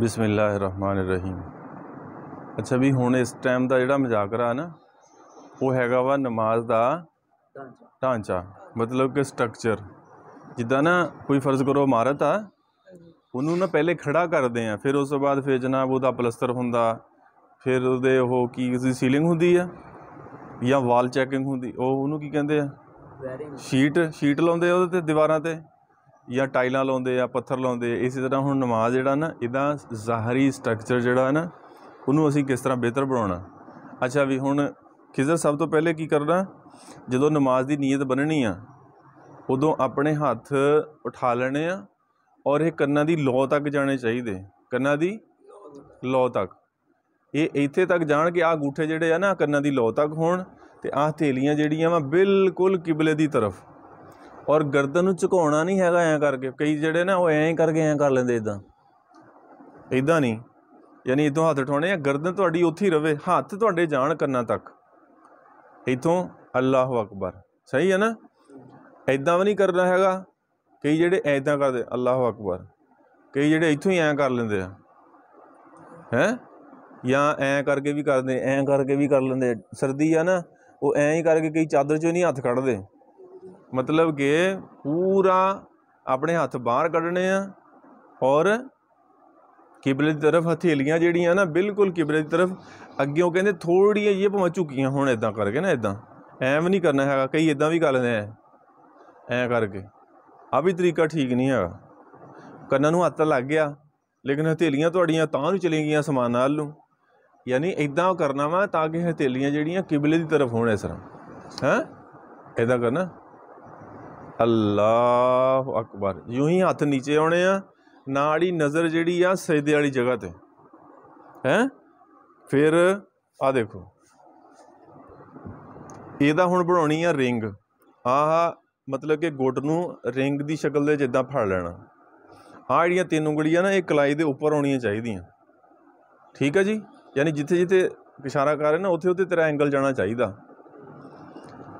ਰਹੀਮ ਅੱਛਾ ਵੀ ਹੁਣ ਇਸ ਟਾਈਮ ਦਾ ਜਿਹੜਾ ਮਜ਼ਾਕਰਾ ਨਾ ਉਹ ਹੈਗਾ ਵਾ ਨਮਾਜ਼ ਦਾ ਢਾਂਚਾ ਮਤਲਬ ਕਿ ਸਟਰਕਚਰ ਜਿੱਦਾਂ ਨਾ ਕੋਈ ਫਰਜ਼ ਕਰੋ ਇਮਾਰਤ ਆ ਉਹਨੂੰ ਨਾ ਪਹਿਲੇ ਖੜਾ ਕਰਦੇ ਆ ਫਿਰ ਉਸ ਤੋਂ ਬਾਅਦ ਫਿਰ ਜਨਾਬ ਉਹਦਾ ਪਲਸਤਰ ਹੁੰਦਾ ਫਿਰ ਉਹਦੇ ਉਹ ਕੀ ਕਿਸੇ ਸੀਲਿੰਗ ਹੁੰਦੀ ਆ ਜਾਂ ਵਾਲ ਚੈਕਿੰਗ ਹੁੰਦੀ ਉਹ ਉਹਨੂੰ ਕੀ ਕਹਿੰਦੇ ਆ ਸ਼ੀਟ ਸ਼ੀਟ ਲਾਉਂਦੇ ਉਹਦੇ ਤੇ ਦੀਵਾਰਾਂ ਤੇ ਜਾਂ ਟਾਈਲਾਂ ਲਾਉਂਦੇ ਆ ਪੱਥਰ ਲਾਉਂਦੇ ਇਸੇ ਤਰ੍ਹਾਂ ਹੁਣ ਨਮਾਜ਼ ਜਿਹੜਾ ਨਾ ਇਹਦਾ ਜ਼ਾਹਰੀ ਸਟਰਕਚਰ ਜਿਹੜਾ ਨਾ ਉਹਨੂੰ ਅਸੀਂ ਕਿਸ ਤਰ੍ਹਾਂ ਬਿਹਤਰ ਬਣਾਉਣਾ ਅੱਛਾ ਵੀ ਹੁਣ ਖਿਜ਼ਰ ਸਭ ਤੋਂ ਪਹਿਲੇ ਕੀ ਕਰਨਾ ਜਦੋਂ ਨਮਾਜ਼ ਦੀ ਨੀਅਤ ਬਣਨੀ ਆ ਉਦੋਂ ਆਪਣੇ ਹੱਥ ਉਠਾ ਲੈਣੇ ਆ ਔਰ ਇਹ ਕੰਨਾਂ ਦੀ ਲੋ ਤੱਕ ਜਾਣੇ ਚਾਹੀਦੇ ਕੰਨਾਂ ਦੀ ਲੋ ਤੱਕ ਇਹ ਇੱਥੇ ਤੱਕ ਜਾਣ ਕਿ ਆ ਗੂਠੇ ਜਿਹੜੇ ਆ ਨਾ ਕੰਨਾਂ ਦੀ ਲੋ ਤੱਕ ਹੋਣ ਤੇ ਆਹ ਥੇਲੀਆਂ ਜਿਹੜੀਆਂ ਵਾ ਬਿਲਕੁਲ ਕਿਬਲੇ ਦੀ ਤਰਫ ਔਰ ਗਰਦਨ ਨੂੰ ਝੁਕਾਉਣਾ ਨਹੀਂ ਹੈਗਾ ਐਂ ਕਰਕੇ ਕਈ ਜਿਹੜੇ ਨਾ ਉਹ ਐਂ ਕਰਕੇ ਐਂ ਕਰ ਲੈਂਦੇ ਇਦਾਂ ਇਦਾਂ ਨਹੀਂ ਯਾਨੀ ਇਦੋਂ ਹੱਥ ਠੋਣੇ ਆ ਗਰਦਨ ਤੁਹਾਡੀ ਉੱਥੇ ਹੀ ਰਵੇ ਹੱਥ ਤੁਹਾਡੇ ਜਾਣ ਕੰਨਾਂ ਤੱਕ ਇਥੋਂ ਅੱਲਾਹੁ ਅਕਬਰ ਸਹੀ ਹੈ ਨਾ ਐਦਾਂ ਵੀ ਨਹੀਂ ਕਰਨਾ ਹੈਗਾ ਕਈ ਜਿਹੜੇ ਐਦਾਂ ਕਰਦੇ ਅੱਲਾਹੁ ਅਕਬਰ ਕਈ ਜਿਹੜੇ ਇਥੋਂ ਹੀ ਐਂ ਕਰ ਲੈਂਦੇ ਆ ਹੈ ਜਾਂ ਐਂ ਕਰਕੇ ਵੀ ਕਰਦੇ ਐਂ ਕਰਕੇ ਵੀ ਕਰ ਲੈਂਦੇ ਸਰਦੀ ਆ ਨਾ ਉਹ ਐਂ ਹੀ ਕਰਕੇ ਕਈ ਚਾਦਰ ਚੋਂ ਨਹੀਂ ਹੱਥ ਕੱਢਦੇ ਮਤਲਬ ਕਿ ਪੂਰਾ ਆਪਣੇ ਹੱਥ ਬਾਹਰ ਕੱਢਣੇ ਆ ਔਰ ਕਿਬਲੇ ਦੀ ਤਰਫ ਹਥੇਲੀਆਂ ਜਿਹੜੀਆਂ ਨਾ ਬਿਲਕੁਲ ਕਿਬਲੇ ਦੀ ਤਰਫ ਅੱਗੇ ਉਹ ਕਹਿੰਦੇ ਥੋੜੀ ਇਹ ਪਹੁੰਚ ਚੁੱਕੀਆਂ ਹੁਣ ਇਦਾਂ ਕਰਕੇ ਨਾ ਇਦਾਂ ਐਵੇਂ ਨਹੀਂ ਕਰਨਾ ਹੈਗਾ ਕਈ ਇਦਾਂ ਵੀ ਕਰ ਲੈਂਦੇ ਐ ਐ ਕਰਕੇ ਆ ਵੀ ਤਰੀਕਾ ਠੀਕ ਨਹੀਂ ਹੈਗਾ ਕੰਨਾਂ ਨੂੰ ਹੱਥ ਲੱਗ ਗਿਆ ਲੇਕਿਨ ਹਥੇਲੀਆਂ ਤੁਹਾਡੀਆਂ ਤਾਂ ਨੂੰ ਚਲੀਆਂ ਗਈਆਂ ਸਮਾਨ ਨਾਲ ਨੂੰ ਯਾਨੀ ਇਦਾਂ ਕਰਨਾ ਵਾ ਤਾਂ ਕਿ ਹਥੇਲੀਆਂ ਜਿਹੜੀਆਂ ਕਿਬਲੇ ਦੀ ਤਰਫ ਹੋਣ ਇਸ ਤਰ੍ਹਾਂ ਹੈ ਇਦਾਂ ਕਰਨਾ ਅੱਲਾਹ ਅਕਬਰ ਯੂੰ ਹੀ ਹੱਥ نیچے ਆਉਣੇ ਆ ਨਾਲ ਹੀ ਨਜ਼ਰ ਜਿਹੜੀ ਆ ਸਜਦੇ ਵਾਲੀ ਜਗ੍ਹਾ ਤੇ ਹੈ ਫਿਰ ਆ ਦੇਖੋ ਇਹਦਾ ਹੁਣ ਬਣਾਉਣੀ ਆ ਰਿੰਗ ਆਹ ਮਤਲਬ ਕਿ ਗੁੱਟ ਨੂੰ ਰਿੰਗ ਦੀ ਸ਼ਕਲ ਦੇ ਜਿੱਦਾਂ ਫੜ ਲੈਣਾ ਆ ਜਿਹੜੀਆਂ ਤਿੰਨ ਉਂਗਲੀਆਂ ਨਾ ਇਹ ਕਲਾਈ ਦੇ ਉੱਪਰ ਹੋਣੀਆਂ ਚਾਹੀਦੀਆਂ ਠੀਕ ਹੈ ਜੀ ਯਾਨੀ ਜਿੱਥੇ ਜਿੱਥੇ ਇਸ਼ਾਰਾ ਕਰ ਰਹੇ ਨਾ ਉੱਥੇ ਉੱਥੇ ਤੇਰਾ ਐਂਗਲ ਜਾਣਾ ਚਾਹੀਦਾ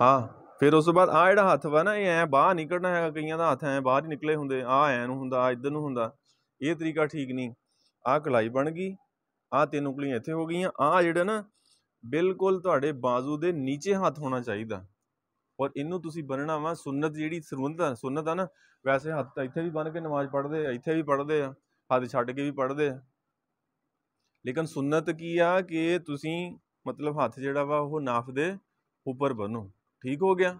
ਹਾਂ ਫਿਰ ਉਸ ਤੋਂ ਬਾਅਦ ਆ ਜਿਹੜਾ ਹੱਥ ਵਾ ਨਾ ਇਹ ਐ ਬਾਹਰ ਨਿਕਲਣਾ ਹੈਗਾ ਕਈਆਂ ਦਾ ਹੱਥ ਐ ਬਾਹਰ ਹੀ ਨਿਕਲੇ ਹੁੰਦੇ ਆ ਐ ਨੂੰ ਹੁੰਦਾ ਆ ਇਧਰ ਨੂੰ ਹੁੰਦਾ ਇਹ ਤਰੀਕਾ ਠੀਕ ਨਹੀਂ ਆ ਕਲਾਈ ਬਣ ਗਈ ਆ ਤਿੰਨ ਉਂਗਲੀਆਂ ਇੱਥੇ ਹੋ ਗਈਆਂ ਆ ਜਿਹੜਾ ਨਾ ਬਿਲਕੁਲ ਤੁਹਾਡੇ ਬਾਜ਼ੂ ਦੇ ਨੀਚੇ ਹੱਥ ਹੋਣਾ ਚਾਹੀਦਾ ਔਰ ਇਹਨੂੰ ਤੁਸੀਂ ਬੰਨਣਾ ਵਾ ਸੁਨਨਤ ਜਿਹੜੀ ਸਰਵੰਦਾ ਸੁਨਨਤ ਆ ਨਾ ਵੈਸੇ ਹੱਥ ਤਾਂ ਇੱਥੇ ਵੀ ਬੰਨ ਕੇ ਨਮਾਜ਼ ਪੜ੍ਹਦੇ ਆ ਇੱਥੇ ਵੀ ਪੜ੍ਹਦੇ ਆ ਹੱਥ ਛੱਡ ਕੇ ਵੀ ਪੜ੍ਹਦੇ ਆ ਲੇਕਿਨ ਸੁਨਨਤ ਕੀ ਆ ਕਿ ਤੁਸੀਂ ਮਤਲਬ ਹੱਥ ਜਿਹੜਾ ਵਾ ਉਹ ਨਾਫ ਦੇ ਉੱਪਰ ਬੰਨੋ ਠੀਕ ਹੋ ਗਿਆ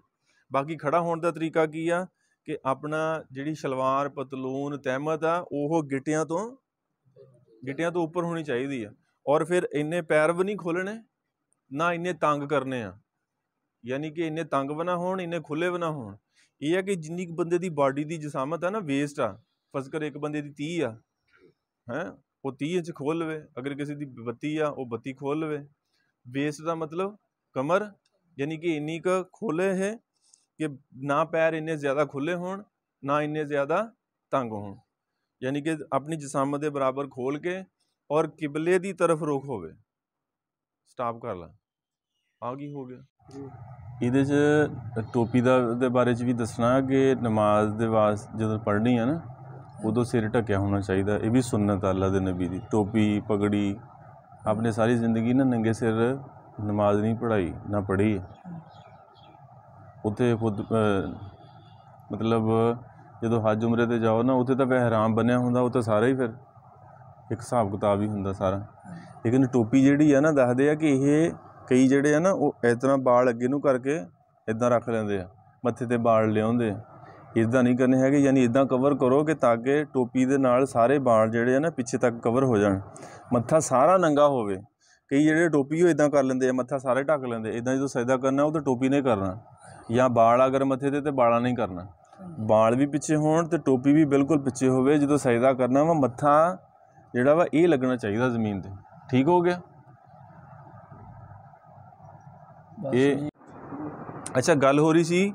ਬਾਕੀ ਖੜਾ ਹੋਣ ਦਾ ਤਰੀਕਾ ਕੀ ਆ ਕਿ ਆਪਣਾ ਜਿਹੜੀ ਸ਼ਲਵਾਰ ਪਤਲੂਨ ਤਹਿਮਤ ਆ ਉਹ ਗਿਟਿਆਂ ਤੋਂ ਗਿਟਿਆਂ ਤੋਂ ਉੱਪਰ ਹੋਣੀ ਚਾਹੀਦੀ ਆ ਔਰ ਫਿਰ ਇੰਨੇ ਪੈਰ ਵੀ ਨਹੀਂ ਖੋਲਣੇ ਨਾ ਇੰਨੇ ਤੰਗ ਕਰਨੇ ਆ ਯਾਨੀ ਕਿ ਇੰਨੇ ਤੰਗ ਵੀ ਨਾ ਹੋਣ ਇੰਨੇ ਖੁੱਲੇ ਵੀ ਨਾ ਹੋਣ ਇਹ ਆ ਕਿ ਜਿੰਨੀ ਕੁ ਬੰਦੇ ਦੀ ਬਾਡੀ ਦੀ ਜਸਾਮਤ ਆ ਨਾ ਵੇਸਟ ਆ ਫਸਕਰ ਇੱਕ ਬੰਦੇ ਦੀ 30 ਆ ਹੈ ਉਹ 30 ਇੰਚ ਖੋਲ ਲਵੇ ਅਗਰ ਕਿਸੇ ਦੀ 32 ਆ ਉਹ 32 ਖੋਲ ਲਵੇ ਵੇਸਟ ਦਾ ਮਤਲਬ ਕਮਰ ਯਾਨੀ ਕਿ ਇੰਨੀ ਕ ਖੋਲੇ ਹੈ ਕਿ ਨਾ ਪੈਰ ਇੰਨੇ ਜ਼ਿਆਦਾ ਖੁੱਲੇ ਹੋਣ ਨਾ ਇੰਨੇ ਜ਼ਿਆਦਾ ਤੰਗ ਹੋਣ ਯਾਨੀ ਕਿ ਆਪਣੀ ਜਿਸਮ ਦੇ ਬਰਾਬਰ ਖੋਲ ਕੇ ਔਰ ਕਿਬਲੇ ਦੀ ਤਰਫ ਰੁਖ ਹੋਵੇ ਸਟਾਪ ਕਰ ਲਾ ਆ ਕੀ ਹੋ ਗਿਆ ਇਹਦੇ 'ਚ ਟੋਪੀ ਦਾ ਦੇ ਬਾਰੇ 'ਚ ਵੀ ਦੱਸਣਾ ਕਿ ਨਮਾਜ਼ ਦੇ ਵਾਸ ਜਦੋਂ ਪੜ੍ਹਨੀ ਆ ਨਾ ਉਦੋਂ ਸਿਰ ਢੱਕਿਆ ਹੋਣਾ ਚਾਹੀਦਾ ਇਹ ਵੀ ਸੁਨਨਤ ਅੱਲਾ ਦੇ ਨਬੀ ਦੀ ਟੋਪੀ ਪਗੜੀ ਆਪਣੇ ਸਾਰੀ ਜ਼ਿੰਦਗੀ ਨਾ ਨੰਗੇ ਸਿਰ ਨਮਾਜ਼ ਨਹੀਂ ਪੜਾਈ ਨਾ ਪੜੀ ਉੱਥੇ ਖੁਦ ਮਤਲਬ ਜਦੋਂ ਹਜ ਉਮਰੇ ਤੇ ਜਾਓ ਨਾ ਉੱਥੇ ਤਾਂ ਵੈ ਹਰਾਮ ਬਣਿਆ ਹੁੰਦਾ ਉਹ ਤਾਂ ਸਾਰਾ ਹੀ ਫਿਰ ਇੱਕ ਹਿਸਾਬ ਕਿਤਾਬ ਹੀ ਹੁੰਦਾ ਸਾਰਾ ਲੇਕਿਨ ਟੋਪੀ ਜਿਹੜੀ ਆ ਨਾ ਦੱਸਦੇ ਆ ਕਿ ਇਹ ਕਈ ਜਿਹੜੇ ਆ ਨਾ ਉਹ ਇਸ ਤਰ੍ਹਾਂ ਬਾਲ ਅੱਗੇ ਨੂੰ ਕਰਕੇ ਇਦਾਂ ਰੱਖ ਲੈਂਦੇ ਆ ਮੱਥੇ ਤੇ ਬਾਲ ਲਿਆਉਂਦੇ ਇਦਾਂ ਨਹੀਂ ਕਰਨੇ ਹੈਗੇ ਯਾਨੀ ਇਦਾਂ ਕਵਰ ਕਰੋ ਕਿ ਤਾਂ ਕਿ ਟੋਪੀ ਦੇ ਨਾਲ ਸਾਰੇ ਬਾਲ ਜਿਹੜੇ ਆ ਨਾ ਪਿੱਛੇ ਤੱਕ ਕਵਰ ਹੋ ਜਾਣ ਮੱਥਾ ਸਾਰਾ ਨੰਗਾ ਹੋਵੇ ਕਈ ਜਿਹੜੇ ਟੋਪੀ ਉਹ ਇਦਾਂ ਕਰ ਲੈਂਦੇ ਆ ਮੱਥਾ ਸਾਰੇ ਢੱਕ ਲੈਂਦੇ ਇਦਾਂ ਜਦੋਂ ਸਜਦਾ ਕਰਨਾ ਉਹ ਤਾਂ ਟੋਪੀ ਨੇ ਕਰਨਾ ਜਾਂ ਬਾਲ ਅਗਰ ਮੱਥੇ ਤੇ ਤੇ ਬਾਲਾਂ ਨਹੀਂ ਕਰਨਾ ਬਾਲ ਵੀ ਪਿੱਛੇ ਹੋਣ ਤੇ ਟੋਪੀ ਵੀ ਬਿਲਕੁਲ ਪਿੱਛੇ ਹੋਵੇ ਜਦੋਂ ਸਜਦਾ ਕਰਨਾ ਵਾ ਮੱਥਾ ਜਿਹੜਾ ਵਾ ਇਹ ਲੱਗਣਾ ਚਾਹੀਦਾ ਜ਼ਮੀਨ ਤੇ ਠੀਕ ਹੋ ਗਿਆ ਇਹ ਅੱਛਾ ਗੱਲ ਹੋ ਰਹੀ ਸੀ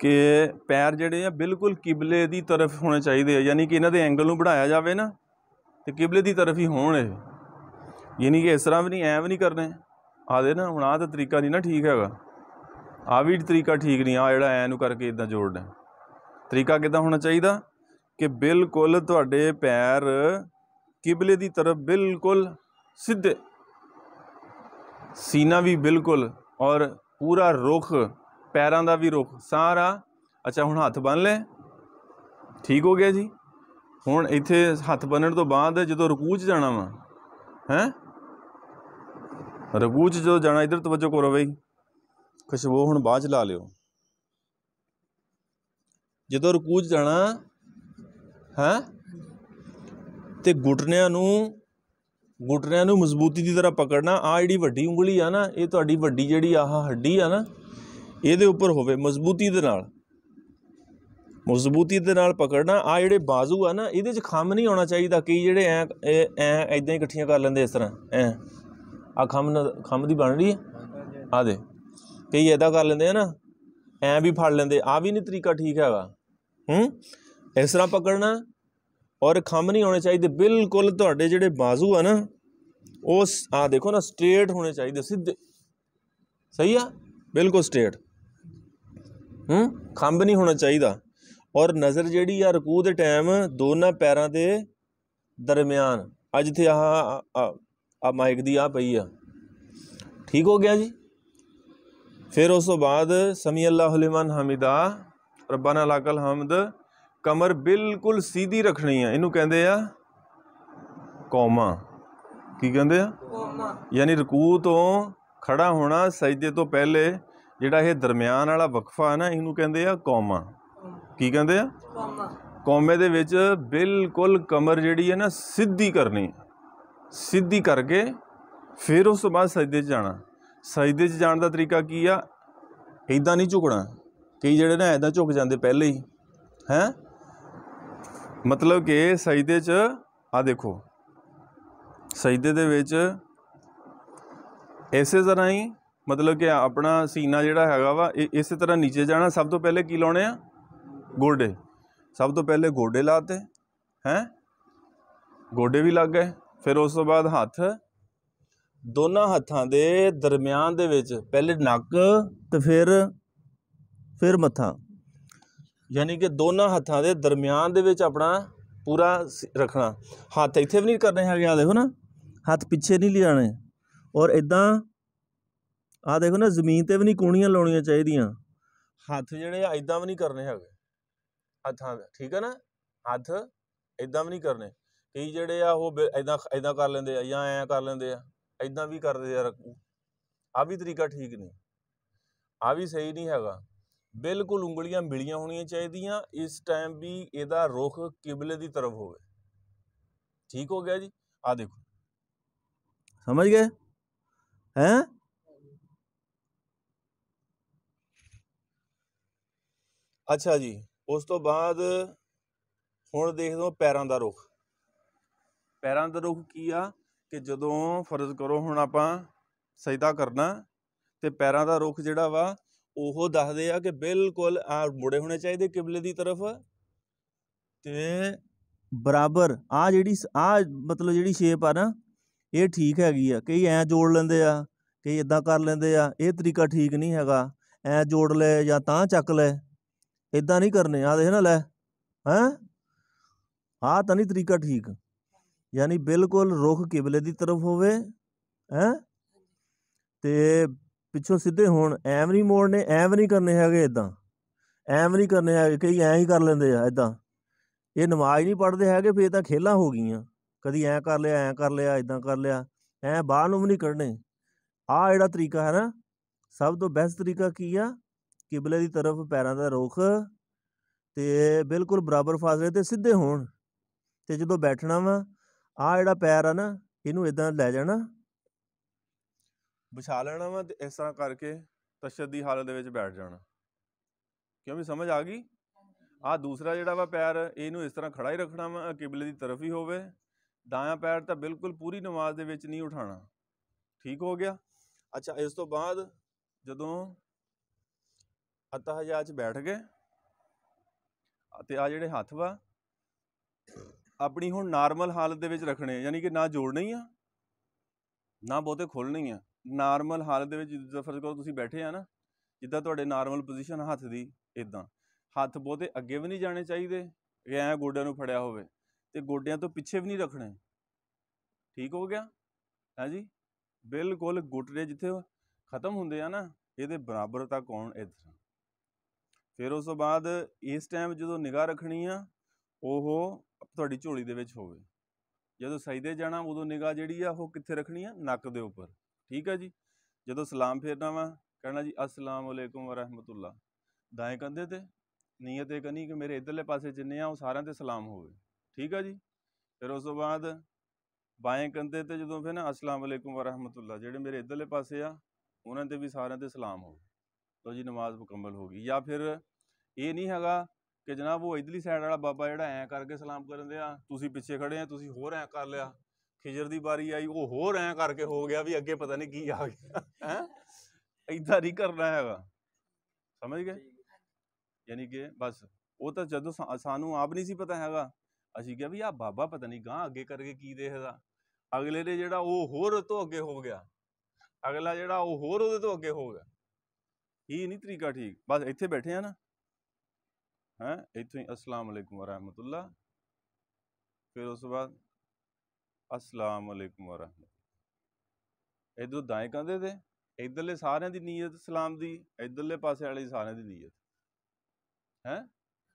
ਕਿ ਪੈਰ ਜਿਹੜੇ ਆ ਬਿਲਕੁਲ ਕਿਬਲੇ ਦੀ ਤਰਫ ਹੋਣੇ ਚਾਹੀਦੇ ਆ ਯਾਨੀ ਕਿ ਇਹਨਾਂ ਦੇ ਐਂਗਲ ਨੂੰ ਵਧਾਇਆ ਜਾਵੇ ਨਾ ਤੇ ਕਿਬਲੇ ਦੀ ਤਰਫ ਹੀ ਹੋਣ ਇਹ ਯਾਨੀ ਕਿ ਇਸ ਤਰ੍ਹਾਂ ਵੀ ਨਹੀਂ ਐਵੇਂ ਵੀ ਨਹੀਂ ਕਰਨੇ ਆਦੇ ਨਾ ਹੁਣ ਆਹ ਤਾਂ ਤਰੀਕਾ ਨਹੀਂ ਨਾ ਠੀਕ ਹੈਗਾ ਆ ਵੀ ਤਰੀਕਾ ਠੀਕ ਨਹੀਂ ਆ ਜਿਹੜਾ ਐ ਨੂੰ ਕਰਕੇ ਇਦਾਂ ਜੋੜਨਾ ਤਰੀਕਾ ਕਿਦਾਂ ਹੋਣਾ ਚਾਹੀਦਾ ਕਿ ਬਿਲਕੁਲ ਤੁਹਾਡੇ ਪੈਰ ਕਿਬਲੇ ਦੀ ਤਰਫ ਬਿਲਕੁਲ ਸਿੱਧੇ ਸੀਨਾ ਵੀ ਬਿਲਕੁਲ ਔਰ ਪੂਰਾ ਰੁਖ ਪੈਰਾਂ ਦਾ ਵੀ ਰੁਖ ਸਾਰਾ ਅੱਛਾ ਹੁਣ ਹੱਥ ਬੰਨ ਲੈ ਠੀਕ ਹੋ ਗਿਆ ਜੀ ਹੁਣ ਇੱਥੇ ਹੱਥ ਬੰਨਣ ਤੋਂ ਬਾਅਦ ਜਦੋਂ ਰਕੂਚ ਜਾਣਾ ਵਾ ਹੈ ਚ ਜਦੋਂ ਜਾਣਾ ਇਧਰ ਤਵਜੋ ਕਰੋ ਬਈ ਖੁਸ਼ਬੂ ਹੁਣ ਬਾਅਦ ਚ ਲਾ ਲਿਓ ਜਦੋਂ ਰਕੂਜ ਜਾਣਾ ਹੈ ਤੇ ਘੁਟਨਿਆਂ ਨੂੰ ਘੁਟਨਿਆਂ ਨੂੰ ਮਜ਼ਬੂਤੀ ਦੀ ਤਰ੍ਹਾਂ ਪਕੜਨਾ ਆ ਜਿਹੜੀ ਵੱਡੀ ਉਂਗਲੀ ਆ ਨਾ ਇਹ ਤੁਹਾਡੀ ਵੱਡੀ ਜਿਹੜੀ ਆਹ ਹੱਡੀ ਆ ਨਾ ਇਹਦੇ ਉੱਪਰ ਹੋਵੇ ਮਜ਼ਬੂਤੀ ਦੇ ਨਾਲ ਮਜ਼ਬੂਤੀ ਦੇ ਨਾਲ ਪਕੜਨਾ ਆ ਜਿਹੜੇ ਬਾਜ਼ੂ ਆ ਨਾ ਇਹਦੇ 'ਚ ਖੰਮ ਨਹੀਂ ਆਉਣਾ ਚਾਹੀਦਾ ਕਿ ਜਿਹੜੇ ਐ ਐ ਐਦਾਂ ਹੀ ਇਕੱਠੀਆਂ ਕਰ ਲੈਂਦੇ ਇਸ ਤਰ੍ਹਾਂ ਐ ਆ ਖੰਮ ਖੰਮ ਦੀ ਬਣ ਰਹੀ ਹੈ ਆ ਦੇ ਕਈ ਐਦਾ ਕਰ ਲੈਂਦੇ ਆ ਨਾ ਐ ਵੀ ਫੜ ਲੈਂਦੇ ਆ ਵੀ ਨਹੀਂ ਤਰੀਕਾ ਠੀਕ ਹੈਗਾ ਹੂੰ ਇਸ ਤਰ੍ਹਾਂ ਪਕੜਨਾ ਔਰ ਖੰਮ ਨਹੀਂ ਹੋਣੇ ਚਾਹੀਦੇ ਬਿਲਕੁਲ ਤੁਹਾਡੇ ਜਿਹੜੇ ਬਾਜ਼ੂ ਆ ਨਾ ਉਸ ਆ ਦੇਖੋ ਨਾ ਸਟ੍ਰੇਟ ਹੋਣੇ ਚਾਹੀਦੇ ਸਿੱਧੇ ਸਹੀ ਆ ਬਿਲਕੁਲ ਸਟ੍ਰੇਟ ਹੂੰ ਖੰਭ ਨਹੀਂ ਹੋਣਾ ਚਾਹੀਦਾ ਔਰ ਨਜ਼ਰ ਜਿਹੜੀ ਆ ਰਕੂ ਦੇ ਟਾਈਮ ਦੋਨਾਂ ਪੈਰਾਂ ਦੇ ਦਰਮਿਆਨ ਅੱਜ ਤੇ ਆ ਆ ਮਾਈਕ ਦੀ ਆ ਪਈ ਆ ਠੀਕ ਹੋ ਗਿਆ ਜੀ ਫਿਰ ਉਸ ਤੋਂ ਬਾਅਦ ਸਮੀ ਅੱਲਾਹੁ ਲਿਮਨ ਹਮਿਦਾ ਰੱਬਾਨਾ ਲਾਕਲ ਹਮਦ ਕਮਰ ਬਿਲਕੁਲ ਸਿੱਧੀ ਰੱਖਣੀ ਆ ਇਹਨੂੰ ਕਹਿੰਦੇ ਆ ਕੌਮਾ ਕੀ ਕਹਿੰਦੇ ਆ ਕੌਮਾ ਯਾਨੀ ਰਕੂ ਤੋਂ ਖੜਾ ਹੋਣਾ ਸਜਦੇ ਤੋਂ ਪਹਿਲੇ ਜਿਹੜਾ ਇਹ ਦਰਮਿਆਨ ਵਾਲਾ ਵਕਫਾ ਹੈ ਨਾ ਇਹਨੂੰ ਕਹਿੰਦੇ ਆ ਕੌਮਾ ਕੀ ਕਹਿੰਦੇ ਆ ਕੌਮਾ ਕੌਮੇ ਦੇ ਵਿੱਚ ਬਿਲਕੁਲ ਕਮਰ ਜਿਹੜੀ ਹੈ ਨਾ ਸਿੱਧੀ ਕਰਨੀ ਸਿੱਧੀ ਕਰਕੇ ਫਿਰ ਉਸ ਤੋਂ ਬਾਅਦ ਸਜਦੇ 'ਚ ਜਾਣਾ ਸਜਦੇ 'ਚ ਜਾਣ ਦਾ ਤਰੀਕਾ ਕੀ ਆ ਇਦਾਂ ਨਹੀਂ ਝੁਕਣਾ ਕਈ ਜਿਹੜੇ ਨਾ ਐਦਾਂ ਝੁਕ ਜਾਂਦੇ ਪਹਿਲੇ ਹੀ ਹੈ ਮਤਲਬ ਕਿ ਸਜਦੇ 'ਚ ਆ ਦੇਖੋ ਸਜਦੇ ਦੇ ਵਿੱਚ ਐਸੇ ਤਰ੍ਹਾਂ ਹੀ ਮਤਲਬ ਕਿ ਆਪਣਾ ਸੀਨਾ ਜਿਹੜਾ ਹੈਗਾ ਵਾ ਇਹ ਇਸੇ ਤਰ੍ਹਾਂ ਨੀਚੇ ਜਾਣਾ ਸਭ ਤੋਂ ਪਹਿਲੇ ਕੀ ਲਾਉਣੇ ਆ ਗੋਡੇ ਸਭ ਤੋਂ ਪਹਿਲੇ ਗੋਡੇ ਲਾਤੇ ਹੈ ਗੋਡੇ ਵੀ ਲੱਗ ਗਏ ਫਿਰ ਉਸ ਤੋਂ ਬਾਅਦ ਹੱਥ ਦੋਨਾਂ ਹੱਥਾਂ ਦੇ ਦਰਮਿਆਨ ਦੇ ਵਿੱਚ ਪਹਿਲੇ ਨੱਕ ਤੇ ਫਿਰ ਫਿਰ ਮੱਥਾ ਯਾਨੀ ਕਿ ਦੋਨਾਂ ਹੱਥਾਂ ਦੇ ਦਰਮਿਆਨ ਦੇ ਵਿੱਚ ਆਪਣਾ ਪੂਰਾ ਰੱਖਣਾ ਹੱਥ ਇੱਥੇ ਵੀ ਨਹੀਂ ਕਰਨੇ ਹੈਗੇ ਆ ਦੇਖੋ ਨਾ ਹੱਥ ਪਿੱਛੇ ਨਹੀਂ ਲਿਆਣੇ ਔਰ ਇਦਾਂ ਆ ਦੇਖੋ ਨਾ ਜ਼ਮੀਨ ਤੇ ਵੀ ਨਹੀਂ ਕੋਣੀਆਂ ਲਾਉਣੀਆਂ ਚਾਹੀਦੀਆਂ ਹੱਥ ਜਿਹੜੇ ਆ ਇਦਾਂ ਵੀ ਨਹੀਂ ਕਰਨੇ ਹੈਗੇ ਹੱਥਾਂ ਠੀਕ ਹੈ ਨਾ ਹੱਥ ਇਦਾਂ ਵੀ ਨਹੀਂ ਕਰਨੇ ਕਈ ਜਿਹੜੇ ਆ ਉਹ ਐਦਾਂ ਐਦਾਂ ਕਰ ਲੈਂਦੇ ਆ ਜਾਂ ਐਂ ਕਰ ਲੈਂਦੇ ਆ ਐਦਾਂ ਵੀ ਕਰਦੇ ਯਾਰ ਆ ਵੀ ਤਰੀਕਾ ਠੀਕ ਨਹੀਂ ਆ ਵੀ ਸਹੀ ਨਹੀਂ ਹੈਗਾ ਬਿਲਕੁਲ ਉਂਗਲੀਆਂ ਮਿਲੀਆਂ ਹੋਣੀਆਂ ਚਾਹੀਦੀਆਂ ਇਸ ਟਾਈਮ ਵੀ ਇਹਦਾ ਰੁਖ ਕਿਬਲੇ ਦੀ ਤਰਫ ਹੋਵੇ ਠੀਕ ਹੋ ਗਿਆ ਜੀ ਆ ਦੇਖੋ ਸਮਝ ਗਏ ਹੈ ਅੱਛਾ ਜੀ ਉਸ ਤੋਂ ਬਾਅਦ ਹੁਣ ਦੇਖਦੇ ਹਾਂ ਪੈਰਾਂ ਦਾ ਰੁਖ ਪੈਰਾਂ ਦਾ ਰੁਖ ਕੀ ਆ ਕਿ ਜਦੋਂ ਫਰਜ਼ ਕਰੋ ਹੁਣ ਆਪਾਂ ਸਜਦਾ ਕਰਨਾ ਤੇ ਪੈਰਾਂ ਦਾ ਰੁਖ ਜਿਹੜਾ ਵਾ ਉਹ ਦੱਸਦੇ ਆ ਕਿ ਬਿਲਕੁਲ ਆ ਮੁੜੇ ਹੋਣੇ ਚਾਹੀਦੇ ਕਿਬਲੇ ਦੀ ਤਰਫ ਤੇ ਬਰਾਬਰ ਆ ਜਿਹੜੀ ਆ ਮਤਲਬ ਜਿਹੜੀ ਸ਼ੇਪ ਆ ਨਾ ਇਹ ਠੀਕ ਹੈਗੀ ਆ ਕਈ ਐ ਜੋੜ ਲੈਂਦੇ ਆ ਕਈ ਇਦਾਂ ਕਰ ਲੈਂਦੇ ਆ ਇਹ ਤਰੀਕਾ ਠੀਕ ਨਹੀਂ ਹੈਗਾ ਐ ਜੋੜ ਲੈ ਜਾਂ ਤਾਂ ਚੱਕ ਲੈ ਇਦਾਂ ਨਹੀਂ ਕਰਨੇ ਆ ਦੇਖ ਨਾ ਲੈ ਹੈ ਆ ਤਾਂ ਨਹੀਂ ਤਰੀਕਾ ਠੀਕ ਯਾਨੀ ਬਿਲਕੁਲ ਰੁਖ ਕਿਬਲੇ ਦੀ ਤਰਫ ਹੋਵੇ ਹੈ ਤੇ ਪਿੱਛੋਂ ਸਿੱਧੇ ਹੋਣ ਐਵੇਂ ਨਹੀਂ ਮੋੜਨੇ ਐਵੇਂ ਨਹੀਂ ਕਰਨੇ ਹੈਗੇ ਇਦਾਂ ਐਵੇਂ ਨਹੀਂ ਕਰਨੇ ਹੈਗੇ ਕਈ ਐਂ ਹੀ ਕਰ ਲੈਂਦੇ ਆ ਇਦਾਂ ਇਹ ਨਮਾਜ਼ ਨਹੀਂ ਪੜਦੇ ਹੈਗੇ ਫੇਰ ਤਾਂ ਖੇਲਾ ਹੋ ਗਈਆਂ ਕਦੀ ਐਂ ਕਰ ਲਿਆ ਐਂ ਕਰ ਲਿਆ ਇਦਾਂ ਕਰ ਲਿਆ ਐ ਬਾਹਰ ਨੂੰ ਵੀ ਨਹੀਂ ਕੱਢਣੇ ਆ ਜਿਹੜਾ ਤਰੀਕਾ ਹੈ ਨਾ ਸਭ ਤੋਂ ਬੈਸਟ ਤਰੀਕਾ ਕੀ ਆ ਕਿਬਲੇ ਦੀ ਤਰਫ ਪੈਰਾਂ ਦਾ ਰੁਖ ਤੇ ਬਿਲਕੁਲ ਬਰਾਬਰ ਫਾਸਲੇ ਤੇ ਸਿੱਧੇ ਹੋਣ ਤੇ ਜਦੋਂ ਬੈਠਣਾ ਵਾ ਆ ਜਿਹੜਾ ਪੈਰ ਆ ਨਾ ਇਹਨੂੰ ਇਦਾਂ ਲੈ ਜਾਣਾ ਵਿਛਾ ਲੈਣਾ ਵਾ ਤੇ ਇਸ ਤਰ੍ਹਾਂ ਕਰਕੇ ਤਸ਼ੱਦ ਦੀ ਹਾਲਤ ਦੇ ਵਿੱਚ ਬੈਠ ਜਾਣਾ ਕਿਉਂ ਵੀ ਸਮਝ ਆ ਗਈ ਆ ਦੂਸਰਾ ਜਿਹੜਾ ਵਾ ਪੈਰ ਇਹਨੂੰ ਇਸ ਤਰ੍ਹਾਂ ਖੜਾ ਹੀ ਰੱਖਣਾ ਵਾ ਕਿਬਲੇ ਦੀ ਤਰਫ ਹੀ ਹੋਵੇ ਦਾਇਆ ਪੈਰ ਤਾਂ ਬਿਲਕੁਲ ਪੂਰੀ ਨਮਾਜ਼ ਦੇ ਵਿੱਚ ਨਹੀਂ ਉਠਾਣਾ ਠੀਕ ਹੋ ਗਿਆ ਅੱਛਾ ਇਸ ਤੋਂ ਬਾਅਦ ਜਦੋਂ ਅਤਹਜਾਜ ਬੈਠ ਗਏ ਤੇ ਆ ਜਿਹੜੇ ਹੱਥ ਵਾ ਆਪਣੀ ਹੁਣ ਨਾਰਮਲ ਹਾਲਤ ਦੇ ਵਿੱਚ ਰੱਖਣੇ ਯਾਨੀ ਕਿ ਨਾ ਜੋੜਨੇ ਆ ਨਾ ਬਹੁਤੇ ਖੋਲਣੇ ਆ ਨਾਰਮਲ ਹਾਲਤ ਦੇ ਵਿੱਚ ਜਿੱਦਾਂ ਫਰਜ਼ ਕਰੋ ਤੁਸੀਂ ਬੈਠੇ ਆ ਨਾ ਜਿੱਦਾਂ ਤੁਹਾਡੇ ਨਾਰਮਲ ਪੋਜੀਸ਼ਨ ਹੱਥ ਦੀ ਇਦਾਂ ਹੱਥ ਬਹੁਤੇ ਅੱਗੇ ਵੀ ਨਹੀਂ ਜਾਣੇ ਚਾਹੀਦੇ ਐ ਗੋਡਿਆਂ ਨੂੰ ਫੜਿਆ ਹੋਵੇ ਤੇ ਗੋਡਿਆਂ ਤੋਂ ਪਿੱਛੇ ਵੀ ਨਹੀਂ ਰੱਖਣੇ ਠੀਕ ਹੋ ਗਿਆ ਹੈ ਜੀ ਬਿਲਕੁਲ ਗੁੱਟਰੇ ਜਿੱਥੇ ਖਤਮ ਹੁੰਦੇ ਆ ਨਾ ਇਹਦੇ ਬਰਾਬਰ ਤੱਕ ਆਉਣ ਇਧਰ ਫਿਰ ਉਸ ਤੋਂ ਬਾਅਦ ਇਸ ਟਾਈਮ ਜਦੋਂ ਨਿਗਾਹ ਰੱਖਣੀ ਆ ਉਹ ਤੁਹਾਡੀ ਝੋਲੀ ਦੇ ਵਿੱਚ ਹੋਵੇ ਜਦੋਂ ਸਜਦੇ ਜਾਣਾ ਉਦੋਂ ਨਿਗਾਹ ਜਿਹੜੀ ਆ ਉਹ ਕਿੱਥੇ ਰੱਖਣੀ ਆ ਨੱਕ ਦੇ ਉੱਪਰ ਠੀਕ ਆ ਜੀ ਜਦੋਂ ਸਲਾਮ ਫੇਰਨਾ ਵਾ ਕਹਿਣਾ ਜੀ ਅਸਲਾਮ ਅਲੈਕੁਮ ਵਰਹਿਮਤੁਲਲਾ ਦਾਏ ਕੰਦੇ ਤੇ ਨੀਅਤ ਇਹ ਕਰਨੀ ਕਿ ਮੇਰੇ ਇਧਰਲੇ ਪਾਸੇ ਜਿੰਨੇ ਆ ਉਹ ਸਾਰਿਆਂ ਤੇ ਸਲਾਮ ਹੋਵੇ ਠੀਕ ਆ ਜੀ ਫਿਰ ਉਸ ਤੋਂ ਬਾਅਦ ਬਾਏ ਕੰਦੇ ਤੇ ਜਦੋਂ ਫਿਰ ਨਾ ਅਸਲਾਮ ਅਲੈਕੁਮ ਵਰਹਿਮਤੁਲਲਾ ਜਿਹੜੇ ਮੇਰੇ ਇਧਰਲੇ ਪਾਸੇ ਆ ਉਹਨਾਂ ਤੇ ਵੀ ਸਾਰਿਆਂ ਤੇ ਸਲਾਮ ਹੋਵੇ ਲੋ ਜੀ ਨਮਾਜ਼ ਮੁਕੰਮਲ ਹੋ ਗਈ ਜਾਂ ਫਿਰ ਇਹ ਨਹੀਂ ਹੈਗਾ ਕਿ ਜਨਾਬ ਉਹ ਇਧਰਲੀ ਸਾਈਡ ਵਾਲਾ ਬਾਬਾ ਜਿਹੜਾ ਐ ਕਰਕੇ ਸਲਾਮ ਕਰਨ ਆ ਤੁਸੀਂ ਪਿੱਛੇ ਖੜੇ ਆ ਤੁਸੀਂ ਹੋਰ ਐ ਕਰ ਲਿਆ ਖਿਜਰ ਦੀ ਵਾਰੀ ਆਈ ਉਹ ਹੋਰ ਐ ਕਰਕੇ ਹੋ ਗਿਆ ਵੀ ਅੱਗੇ ਪਤਾ ਨਹੀਂ ਕੀ ਆ ਗਿਆ ਹੈ ਇਦਾਂ ਨਹੀਂ ਕਰਨਾ ਹੈਗਾ ਸਮਝ ਗਏ ਯਾਨੀ ਕਿ ਬਸ ਉਹ ਤਾਂ ਜਦੋਂ ਸਾਨੂੰ ਆਪ ਨਹੀਂ ਸੀ ਪਤਾ ਹੈਗਾ ਅਸੀਂ ਕਿਹਾ ਵੀ ਆ ਬਾਬਾ ਪਤਾ ਨਹੀਂ ਗਾਂ ਅੱਗੇ ਕਰਕੇ ਕੀ ਦੇਖਦਾ ਅਗਲੇ ਨੇ ਜਿਹੜਾ ਉਹ ਹੋਰ ਤੋਂ ਅੱਗੇ ਹੋ ਗਿਆ ਅਗਲਾ ਜਿਹੜਾ ਉਹ ਹੋਰ ਉਹਦੇ ਤੋਂ ਅੱਗੇ ਹੋ ਗਿਆ ਇਹ ਨਹੀਂ ਤਰੀਕਾ ਠੀਕ ਬਸ ਇੱਥੇ ਬੈਠੇ ਆ ਨਾ ਹੈ ਇੱਥੋਂ ਹੀ ਅਸਲਾਮ ਅਲੈਕੁਮ ਵਰਹਿਮਤੁਲਲਾ ਫਿਰ ਉਸ ਬਾਅਦ ਅਸਲਾਮ ਅਲੈਕੁਮ ਵਰਹਿਮਤ ਇਧਰ ਦਾਏ ਕਹਿੰਦੇ ਤੇ ਇਧਰਲੇ ਸਾਰਿਆਂ ਦੀ ਨੀਅਤ ਸਲਾਮ ਦੀ ਇਧਰਲੇ ਪਾਸੇ ਵਾਲੇ ਸਾਰਿਆਂ ਦੀ ਨੀਅਤ ਹੈ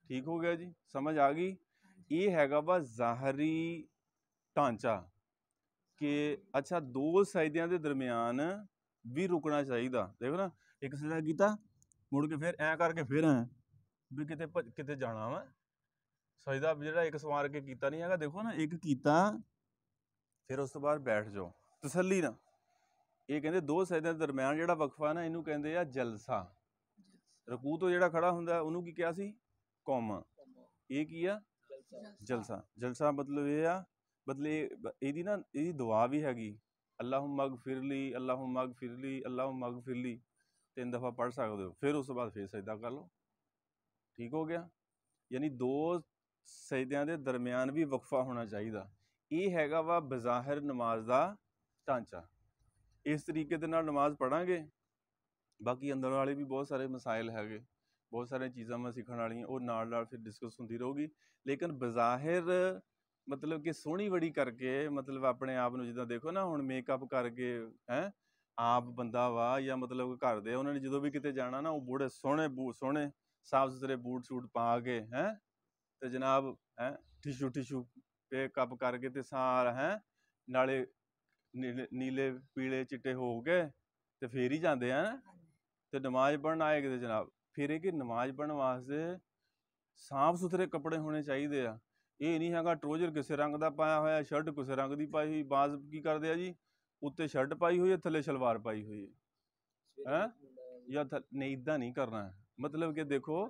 ਠੀਕ ਹੋ ਗਿਆ ਜੀ ਸਮਝ ਆ ਗਈ ਇਹ ਹੈਗਾ ਵਾ ਜ਼ਾਹਰੀ ਢਾਂਚਾ ਕਿ ਅੱਛਾ ਦੋ ਸਜਦਿਆਂ ਦੇ ਦਰਮਿਆਨ ਵੀ ਰੁਕਣਾ ਚਾਹੀਦਾ ਦੇਖੋ ਨਾ ਇੱਕ ਸਜਦਾ ਕੀਤਾ ਮੁੜ ਕੇ ਫਿਰ ਐ ਕਰਕੇ ਫਿਰ ਆ ਵੀ ਕਿਤੇ ਭੱਜ- ਕਿਤੇ ਜਾਣਾ ਵਾ ਸਜਦਾ ਵੀ ਜਿਹੜਾ ਇੱਕ ਸਵਾਰ ਕੇ ਕੀਤਾ ਨਹੀਂ ਹੈਗਾ ਦੇਖੋ ਨਾ ਇੱਕ ਕੀਤਾ ਫਿਰ ਉਸ ਤੋਂ ਬਾਅਦ ਬੈਠ ਜਾਓ ਤਸੱਲੀ ਨਾ ਇਹ ਕਹਿੰਦੇ ਦੋ ਸਜਦਿਆਂ ਦੇ ਦਰਮਿਆਨ ਜਿਹੜਾ ਵਕਫਾ ਨਾ ਇਹਨੂੰ ਕਹਿੰਦੇ ਆ ਜਲਸਾ ਰਕੂ ਤੋਂ ਜਿਹੜਾ ਖੜਾ ਹੁੰਦਾ ਉਹਨੂੰ ਕੀ ਕਿਹਾ ਸੀ ਕੌਮ ਇਹ ਕੀ ਆ ਜਲਸਾ ਜਲਸਾ ਮਤਲਬ ਇਹ ਆ ਬਦਲੇ ਇਹਦੀ ਨਾ ਇਹਦੀ ਦੁਆ ਵੀ ਹੈਗੀ ਅੱਲਾਹੁਮ ਮਗਫਿਰਲੀ ਅੱਲਾਹੁਮ ਮਗਫਿਰਲੀ ਅੱਲਾਹੁਮ ਮਗਫਿਰਲੀ ਤਿੰਨ ਦਫਾ ਪੜ ਸਕਦੇ ਹੋ ਫਿਰ ਉਸ ਤੋਂ ਬਾਅਦ ਫਿਰ ਸਜਦਾ ਕਰ ਲਓ ਠੀਕ ਹੋ ਗਿਆ ਯਾਨੀ ਦੋ ਸਜਦਿਆਂ ਦੇ ਦਰਮਿਆਨ ਵੀ ਵਕਫਾ ਹੋਣਾ ਚਾਹੀਦਾ ਇਹ ਹੈਗਾ ਵਾ ਬਜ਼ਾਹਿਰ ਨਮਾਜ਼ ਦਾ ਢਾਂਚਾ ਇਸ ਤਰੀਕੇ ਦੇ ਨਾਲ ਨਮਾਜ਼ ਪੜਾਂਗੇ ਬਾਕੀ ਅੰਦਰ ਵਾਲੇ ਵੀ ਬਹੁਤ ਸਾਰੇ ਮਸਾਇਲ ਹੈਗੇ ਬਹੁਤ ਸਾਰੀਆਂ ਚੀਜ਼ਾਂ ਮੈਂ ਸਿੱਖਣ ਵਾਲੀਆਂ ਉਹ ਨਾਲ ਨਾਲ ਫਿਰ ਡਿਸਕਸ ਹੁੰਦੀ ਰਹੂਗੀ ਲੇਕਿਨ ਬਜ਼ਾਹਿਰ ਮਤਲਬ ਕਿ ਸੋਹਣੀ ਬੜੀ ਕਰਕੇ ਮਤਲਬ ਆਪਣੇ ਆਪ ਨੂੰ ਜਿੱਦਾਂ ਦੇਖੋ ਨਾ ਹੁਣ ਮੇਕਅਪ ਕਰਕੇ ਹੈ ਆਪ ਬੰਦਾ ਵਾ ਜਾਂ ਮਤਲਬ ਘਰ ਦੇ ਉਹਨਾਂ ਨੇ ਜਦੋਂ ਵੀ ਕਿਤੇ ਜਾਣਾ ਨਾ ਉਹ ਬੁੜੇ ਸੋਹਣੇ ਬੂ ਸੋਹਣੇ ਸਾਫ ਸੁਥਰੇ ਬੂਟ ਸੂਟ ਪਾ ਕੇ ਹੈ ਤੇ ਜਨਾਬ ਹੈ ਟਿਸ਼ੂ ਟਿਸ਼ੂ ਤੇ ਕੱਪ ਕਰਕੇ ਤੇ ਸਾਰ ਹੈ ਨਾਲੇ ਨੀਲੇ ਪੀਲੇ ਚਿੱਟੇ ਹੋ ਗਏ ਤੇ ਫੇਰ ਹੀ ਜਾਂਦੇ ਆ ਤੇ ਨਮਾਜ਼ ਪੜਨ ਆਏ ਕਿਤੇ ਜਨਾਬ ਫਿਰ ਇਹ ਕਿ ਨਮਾਜ਼ ਪੜਨ ਵਾਸਤੇ ਸਾਫ ਸੁਥਰੇ ਕੱਪੜੇ ਹੋਣੇ ਚਾਹੀਦੇ ਆ ਇਹ ਨਹੀਂ ਹੈਗਾ ਟਰੋਜ਼ਰ ਕਿਸੇ ਰੰਗ ਦਾ ਪਾਇਆ ਹੋਇਆ ਸ਼ਰਟ ਕਿਸੇ ਰੰਗ ਦੀ ਪਾਈ ਹੋਈ ਬਾਜ਼ ਕੀ ਕਰਦੇ ਆ ਜੀ ਉੱਤੇ ਸ਼ਰਟ ਪਾਈ ਹੋਈ ਥੱਲੇ ਸ਼ਲਵਾਰ ਪਾਈ ਹੋਈ ਹੈ ਹੈ ਜਾਂ ਨਹੀਂ ਇਦਾਂ ਨਹੀਂ ਕਰਨਾ ਮਤਲਬ ਕਿ ਦੇਖੋ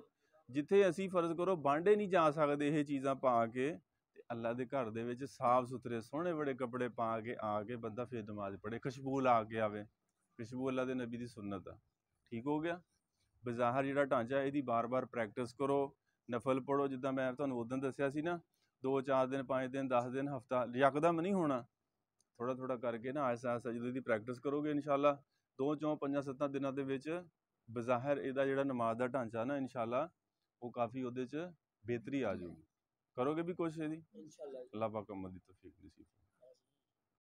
ਜਿੱਥੇ ਅਸੀਂ ਫਰਜ਼ ਕਰੋ ਬਾਂਡੇ ਨਹੀਂ ਜਾ ਸਕਦੇ ਇਹ ਚੀਜ਼ਾਂ ਪਾ ਕੇ ਤੇ ਅੱਲਾ ਦੇ ਘਰ ਦੇ ਵਿੱਚ ਸਾਫ਼ ਸੁਥਰੇ ਸੋਹਣੇ ਬੜੇ ਕੱਪੜੇ ਪਾ ਕੇ ਆ ਕੇ ਬੰਦਾ ਫਿਰ ਨਮਾਜ਼ ਪੜੇ ਖੁਸ਼ਬੂ ਲਾ ਕੇ ਆਵੇ ਖੁਸ਼ਬੂ ਅੱਲਾ ਦੇ ਨਬੀ ਦੀ ਸੁਨਨਤ ਆ ਠੀਕ ਹੋ ਗਿਆ ਬਜ਼ਾਹਰ ਜਿਹੜਾ ਢਾਂਚਾ ਇਹਦੀ ਬਾਰ-ਬਾਰ ਪ੍ਰੈਕਟਿਸ ਕਰੋ ਨਫਲ ਪੜੋ ਜਿੱਦਾਂ ਮੈਂ ਤੁਹਾਨੂੰ ਉਦੋਂ ਦੱਸਿਆ ਸੀ ਨਾ 2-4 ਦਿਨ 5 ਦਿਨ 10 ਦਿਨ ਹਫਤਾ ਯਕਦਮ ਨਹੀਂ ਹੋਣਾ ਥੋੜਾ ਥੋੜਾ ਕਰਕੇ ਨਾ ਆਸਾ ਸਜਦੇ ਜਦੋਂ ਇਹਦੀ ਪ੍ਰੈਕਟਿਸ ਕਰੋਗੇ ਇਨਸ਼ਾਅੱਲਾ 2 ਚੋਂ 5 7 ਦਿਨਾਂ ਦੇ ਵਿੱਚ ਬਜ਼ਾਹਰ ਇਹਦਾ ਜਿਹੜਾ ਨਮਾਜ਼ ਦਾ ਢਾਂਚਾ ਨਾ ਇਨਸ਼ਾਅੱਲਾ ਉਹ ਕਾਫੀ ਉਹਦੇ 'ਚ ਬਿਹਤਰੀ ਆ ਜਾਊਗੀ ਕਰੋਗੇ ਵੀ ਕੋਸ਼ਿਸ਼ ਇਹਦੀ ਇਨਸ਼ਾਅੱਲਾ ਅੱਲਾਹ ਪਾਕ ਅਮਲ ਦੀ ਤੌਫੀਕ ਸੀ